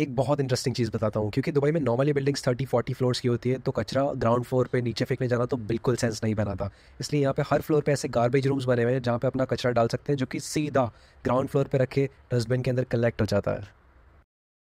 एक बहुत इंटरेस्टिंग चीज़ बताता हूँ क्योंकि दुबई में normally buildings thirty forty floors की होती है तो कचरा ग्राउंड फ्लोर पे नीचे फेंकने जाना तो बिल्कुल सेंस नहीं बनाता इसलिए यहाँ पे हर फ्लोर पे ऐसे गार्बेज रूम्स बने हुए हैं जहाँ पे अपना कचरा डाल सकते हैं जो कि सीधा ग्राउंड फ्लोर पे रखे डस्टबिन के अंदर कलेक्ट हो जाता है